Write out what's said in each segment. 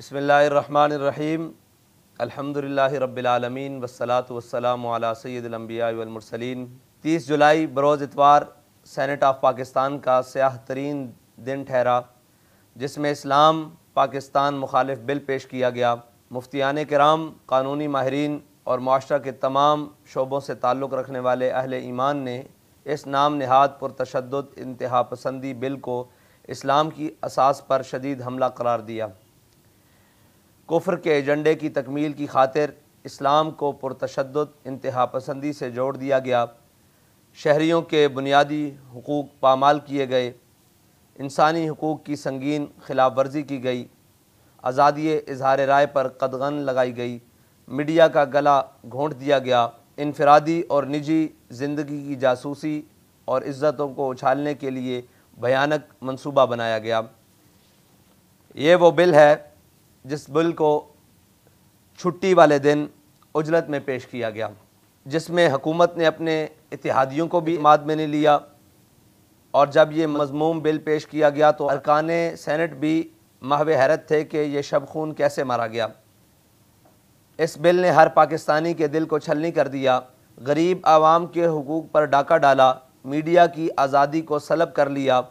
बसमीम अलहमदिल्ला रबालमीन वसलात वसलाम सैदम्बियामरसलिन तीस जुलाई बरोज़ इतवार सेनेट ऑफ पाकिस्तान का स्याह तरीन दिन ठहरा जिसमें इस्लाम पाकिस्तान मुखालिफ बिल पेश किया गया मुफ्तियान कराम कानूनी माहरीन और माशरा के तमाम शोबों से ताल्लुक़ रखने वाले अहल ईमान ने इस नाम नहाद पुरतशद इंतहा पसंदी बिल को इस्लाम की असास पर शदीद हमला करार दिया कुफर के एजेंडे की तकमील की खातिर इस्लाम को पुरतशद इंतहा पसंदी से जोड़ दिया गया शहरीों के बुनियादी हकूक़ पामाल किए गए इंसानी हकूक़ की संगीन खिलाफ वर्जी की गई आज़ादी इजहार राय पर कदगन लगाई गई मीडिया का गला घोंट दिया गया इनफरादी और निजी ज़िंदगी की जासूसी और इज़्ज़तों को उछालने के लिए भयानक मनसूबा बनाया गया ये वो बिल है जिस बिल को छुट्टी वाले दिन उजलत में पेश किया गया जिसमें हकूमत ने अपने इतिहादियों को भी माद में नहीं लिया और जब ये मजमूम बिल पेश किया गया तो अरकान सैनट भी महव हैरत थे कि यह शब खून कैसे मारा गया इस बिल ने हर पाकिस्तानी के दिल को छलनी कर दिया गरीब आवाम के हकूक़ पर डाका डाला मीडिया की आज़ादी को सलब कर लिया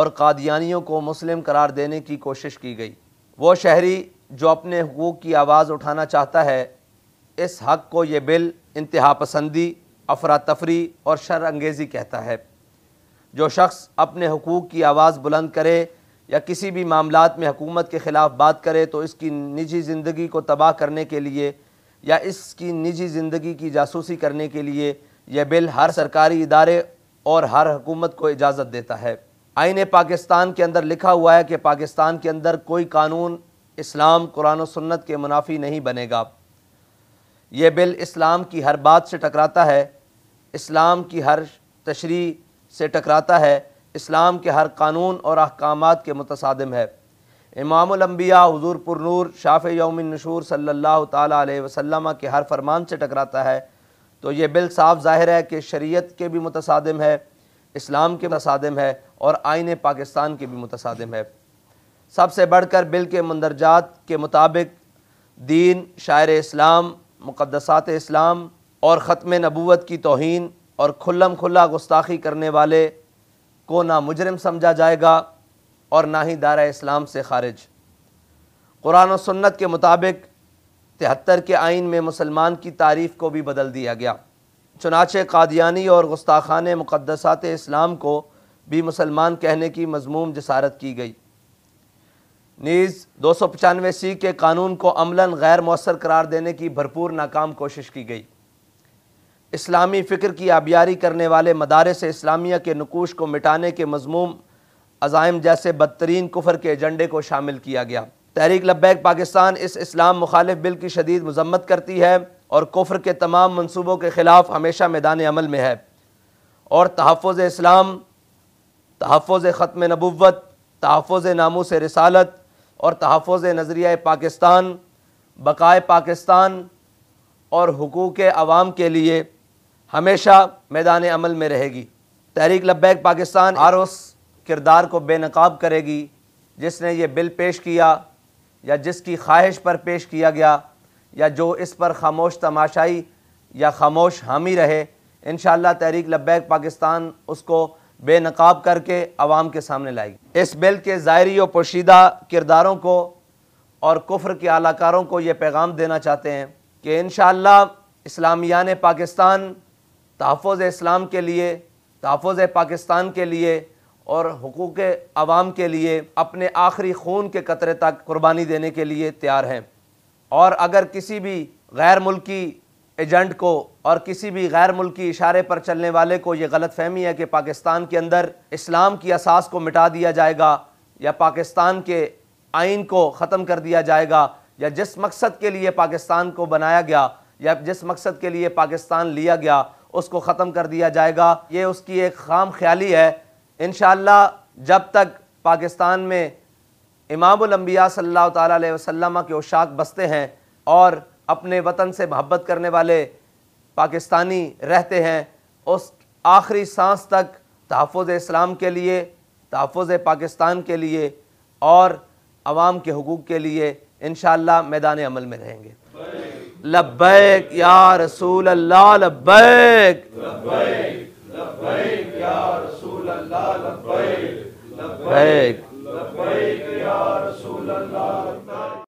और कादियानियों को मुस्लिम करार देने की कोशिश की गई वो शहरी जो अपने हकूक़ की आवाज़ उठाना चाहता है इस हक़ को ये बिल इंतहा पसंदी अफरा तफरी और शर अंगेज़ी कहता है जो शख्स अपने हकूक़ की आवाज़ बुलंद करे या किसी भी मामला में हकूमत के ख़िलाफ़ बात करे तो इसकी निजी ज़िंदगी को तबाह करने के लिए या इसकी निजी ज़िंदगी की जासूसी करने के लिए यह बिल हर सरकारी इदारे और हर हकूमत को इजाज़त देता है आइन पाकिस्तान के अंदर लिखा हुआ है कि पाकिस्तान के अंदर कोई कानून इस्लाम कुरान सन्नत के मुनाफी नहीं बनेगा यह बिल इस्लाम की हर बात से टकराता है इस्लाम की हर तशरी से टकराता है इस्लाम के हर कानून और अहकाम के मुतसादम है इमामबिया हजूर पुरूर शाफ़ नशूर सल्ला तसलम के हर फरमान से टकराता है तो ये बिल साफ ज़ाहिर है कि शरीत के भी मुतसादम है इस्लाम के मुतसादम है और आइन पाकिस्तान के भी मुतसादम है सबसे बढ़कर बिल के मंदरजात के मुताबिक दीन शायर इस्लाम मुक़दसात इस्लाम और ख़त्म नबूत की तोहन और खुल्लम खुल्ला गुस्ताखी करने वाले को ना मुजरम समझा जाएगा और ना ही दारा इस्लाम से खारिज कुरान सन्नत सुन्नत के मुताबिक तिहत्तर के आइन में मुसलमान की तारीफ़ को भी बदल दिया गया चुनाचे कादियानी और गुस्ताखान मुक़दसात इस्लाम को भी मुसलमान कहने की मजमूम जसारत की गई नीज़ दो सौ पचानवे सी के कानून को अमला गैर मौसर करार देने की भरपूर नाकाम कोशिश की गई इस्लामी फ़िक्र की आबियारी करने वाले मदारस इस्लामिया के नकूश को मिटाने के मजमूम अज़ाइम जैसे बदतरीन कुफर के एजेंडे को शामिल किया गया तहरीक लब्बैक पाकिस्तान इस इस्लाम मुखालिफ बिल की शदीद मजम्मत करती है और कुफ्र के तमाम मनसूबों के ख़िलाफ़ हमेशा मैदान अमल में है और तहफ़ इस्लाम तहफ़ ख़त्म नबूत तहफ़ नामों से रसालत और तहफ़ नज़रिया पाकिस्तान बकाए पाकिस्तान और हकूक़ आवाम के लिए हमेशा मैदान अमल में रहेगी तहरीक लब्बैक पाकिस्तान आर उस किरदार को बेनकाब करेगी जिसने ये बिल पेश किया या जिसकी ख्वाहिश पर पेश किया गया या जो इस पर खामोश तमाशाई या खामोश हामी रहे इन तहरीक लब्बैक पाकिस्तान उसको बेनकाब करके आवाम के सामने लाएगी इस बिल के ज़ायरी और पोशीदा किरदारों को और कुफ्र के अलाकारों को ये पैगाम देना चाहते हैं कि इन इस्लामियान पाकिस्तान तहफ़ इस्लाम के लिए तहफ़ पाकिस्तान के लिए और हकूक़ आवाम के लिए अपने आखिरी खून के कतरे तक कुर्बानी देने के लिए तैयार हैं और अगर किसी भी गैर मुल्की एजेंट को और किसी भी गैर मुल्की इशारे पर चलने वाले को ये गलत फहमी है कि पाकिस्तान के अंदर इस्लाम की असास को मिटा दिया जाएगा या पाकिस्तान के आइन को ख़त्म कर दिया जाएगा या जिस मकसद के लिए पाकिस्तान को बनाया गया या जिस मकसद के लिए पाकिस्तान लिया गया उसको ख़त्म कर दिया जाएगा ये उसकी एक खाम ख्याली है इन जब तक पाकिस्तान में इमामबिया सल्ला तसम के उशाक बसते हैं और अपने वतन से मोहब्बत करने वाले पाकिस्तानी रहते हैं उस आखिरी सांस तक तहफ़ इस्लाम के लिए तहफ़ पाकिस्तान के लिए और आवाम के हकूक़ के लिए इन मैदान अमल में रहेंगे लबैक या रसूल अल्लाह लबैक लबैक या रसूल अल्लाह लबैक वही या रसूल अल्लाह